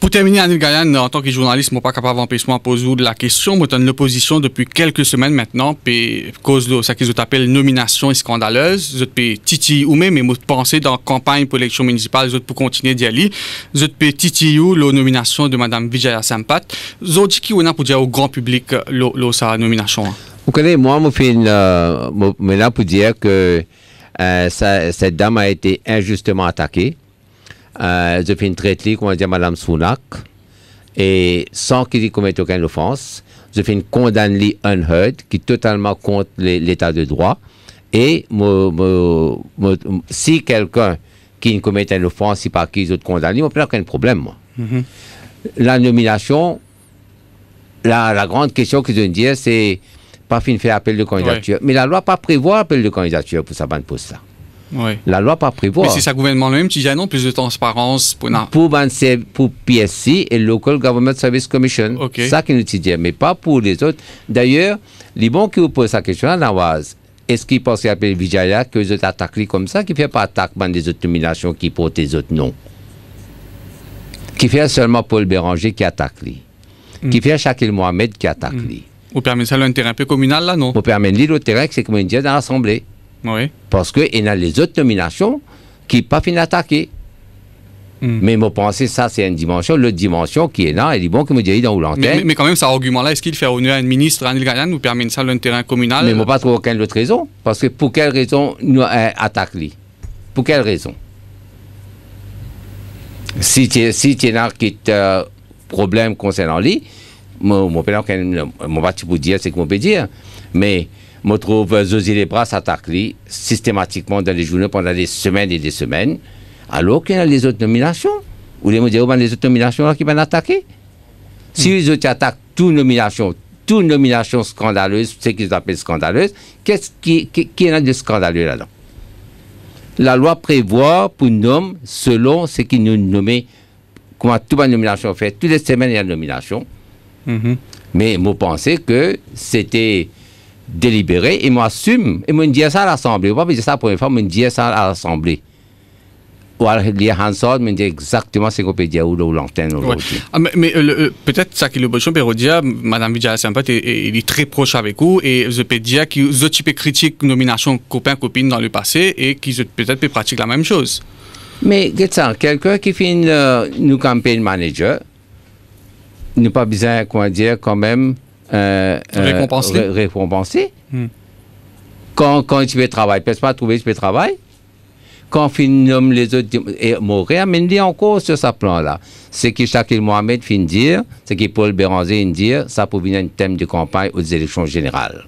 Pour terminer, Anil Gayan, en tant que journaliste, moi pas capable d'empêcher de poser de la question. Moi, dans l'opposition depuis quelques semaines maintenant, puis cause de ça qu'ils appellent nomination scandaleuse. Vous êtes titi ou même, mais moi penser dans campagne pour l'élection municipale, vous pour continuer d'y aller. Vous êtes titi ou la nomination de Madame Vijaya Sampat. Vous qui on a pour dire au grand public euh, sa nomination. Hein? Vous connaissez, euh, moi, je suis là pour dire que euh, cette dame a été injustement attaquée. Euh, je fais une qu'on dit à Mme Sounak, et sans qu'il commette aucune offense. Je fais une condamne unheard, qui est totalement contre l'état de droit. Et si quelqu'un qui ne commet une offense, si par qui ils ont condamné, je n'ai aucun problème. Mm-hmm. La nomination, la, grande question que je veux dire, c'est pas fin faire appel de candidature. Mais la loi pas prévoit appel de candidature pour sa bande poste la loi pas prévoit. Mais c'est ça gouvernement lui-même qui dit ah non, plus de transparence pour non. Pour, PSC et Local Government Service Commission. Ça qui nous dit, mais pas pour les autres. D'ailleurs, les bons qui vous posent la question là, Nawaz, est-ce qu'ils pensent qu'il appelle Vijaya, que les autres attaquent comme ça, qui ne fait pas attaque des autres nominations qui portent les autres noms Qui fait seulement Paul Béranger qui attaque lui. Mm. Qui fait Shakil Mohamed qui attaque mm. lui. Vous permettez ça un terrain un peu communal là, non Vous permettez le terrain c'est comme dit dans l'Assemblée. Oui. Parce qu'il y a les autres nominations qui pas fini attaquer. Hmm. Mais moi, penser ça, c'est une dimension. L'autre dimension qui est là, elle est bon que me dit dans l'antenne. Mais, quand même, cet argument-là, est-ce qu'il fait honneur à un ministre, Anil Galan, ou permet ça un terrain communal Mais moi, pas trouver aucune autre raison. Parce que pour quelle raison nous euh, attaque Pour quelle raison Si tu si es euh, problème concernant lui, je ne peux pas dire, c'est que je peux dire. Hein. Mais me trouve José et bras, systématiquement dans les journaux pendant des semaines et des semaines, alors qu'il y a des autres nominations. Ou les dire, les autres nominations qui vont attaquer. Si ils hmm. autres attaquent toute nomination, toute nomination scandaleuse, ce qu'ils appellent scandaleuse, qu'est-ce qui, qui, est de scandaleux là-dedans La loi prévoit pour nous selon ce qui nous nommer, comment toute nomination fait, toutes les semaines il y a une nomination. Mm-hmm. Mais vous pensez que c'était délibéré, et m'assume et me dire ça à l'Assemblée. Pas dire ça pour une fois, me dire ça à l'Assemblée. Ou alors, les Hansard me dit exactement ce qu'on peut dire ou l'antenne aujourd'hui. Ouais. Ah, mais, mais euh, euh, peut-être ça qui le bon peut dire, Madame Vidal Sempat est, très proche avec vous et je peux dire que vous type critique nomination copain-copine dans le passé et qu'ils peut-être peut pratiquer la même chose. Mais, quelqu'un qui fait une euh, nouvelle campagne manager, n'a pas besoin, comment dire, quand même, euh, euh, récompenser. récompensé. Hmm. Quand, quand tu veux travailler, peux pas trouver tu travail. Quand fin nomme les autres, et il dit encore sur ce plan-là. Ce que Shakil Mohamed fin dire, ce que Paul Béranger dit, ça pour venir un thème de campagne aux élections générales.